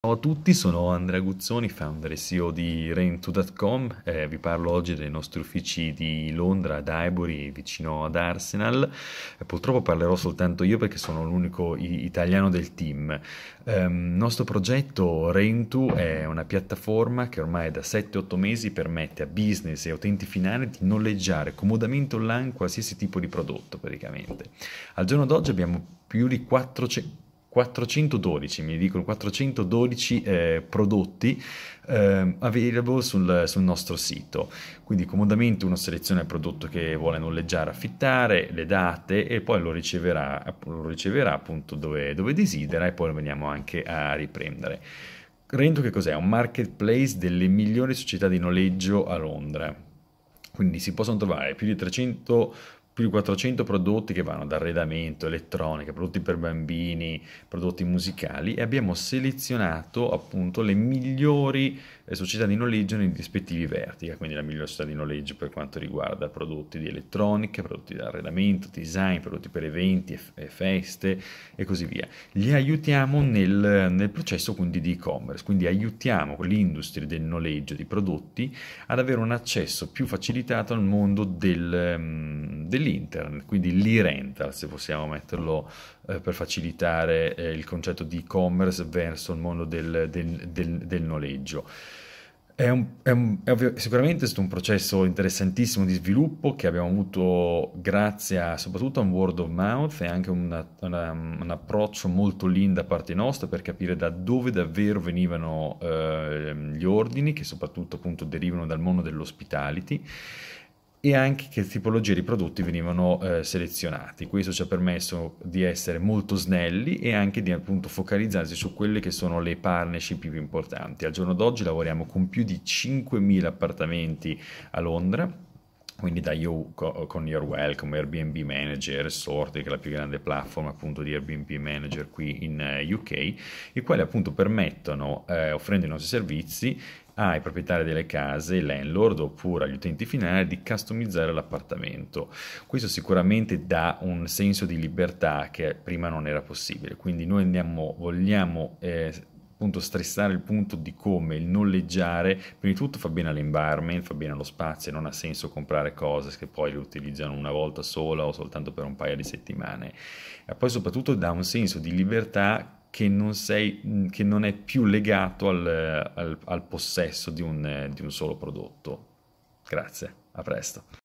Ciao a tutti, sono Andrea Guzzoni, founder e CEO di Rento.com. Eh, vi parlo oggi dei nostri uffici di Londra, ad Highbury, vicino ad Arsenal. Eh, purtroppo parlerò soltanto io perché sono l'unico i- italiano del team. Il eh, nostro progetto Rentu è una piattaforma che ormai da 7-8 mesi permette a business e utenti finali di noleggiare comodamente online qualsiasi tipo di prodotto praticamente. Al giorno d'oggi abbiamo più di 400 412, mi dicono 412 eh, prodotti eh, available sul, sul, nostro sito. Quindi comodamente uno seleziona il prodotto che vuole noleggiare, affittare, le date e poi lo riceverà, lo riceverà appunto dove, dove desidera e poi lo veniamo anche a riprendere. Rento che cos'è? Un marketplace delle migliori società di noleggio a Londra. Quindi si possono trovare più di 300 più di 400 prodotti che vanno da arredamento, elettronica, prodotti per bambini, prodotti musicali e abbiamo selezionato appunto le migliori eh, società di noleggio nei rispettivi vertical, quindi la migliore società di noleggio per quanto riguarda prodotti di elettronica, prodotti di arredamento, design, prodotti per eventi e feste e così via. Li aiutiamo nel, nel processo quindi di e-commerce, quindi aiutiamo l'industria del noleggio di prodotti ad avere un accesso più facilitato al mondo del, mm, dell'industria dell'internet, quindi l'e-rental se possiamo metterlo eh, per facilitare eh, il concetto di e-commerce verso il mondo del, del, del, del noleggio. È, un, è, un, è ovvio, sicuramente è stato un processo interessantissimo di sviluppo che abbiamo avuto grazie a, soprattutto a un word of mouth e anche una, una, un approccio molto lean da parte nostra per capire da dove davvero venivano eh, gli ordini che soprattutto appunto derivano dal mondo dell'ospitality e anche che tipologie di prodotti venivano eh, selezionati. Questo ci ha permesso di essere molto snelli e anche di appunto focalizzarsi su quelle che sono le partnership più importanti. Al giorno d'oggi lavoriamo con più di 5.000 appartamenti a Londra quindi da You con Your Welcome, Airbnb Manager, Sorti, che è la più grande platform appunto di Airbnb Manager qui in eh, UK, i quali appunto permettono, eh, offrendo i nostri servizi, ai proprietari delle case, landlord oppure agli utenti finali di customizzare l'appartamento. Questo sicuramente dà un senso di libertà che prima non era possibile, quindi noi andiamo, vogliamo... Eh, appunto stressare il punto di come il noleggiare, prima di tutto fa bene all'environment, fa bene allo spazio, non ha senso comprare cose che poi le utilizzano una volta sola o soltanto per un paio di settimane. E poi soprattutto dà un senso di libertà che non, sei, mm, che non è più legato al, al, al possesso di un, di un solo prodotto. Grazie, a presto.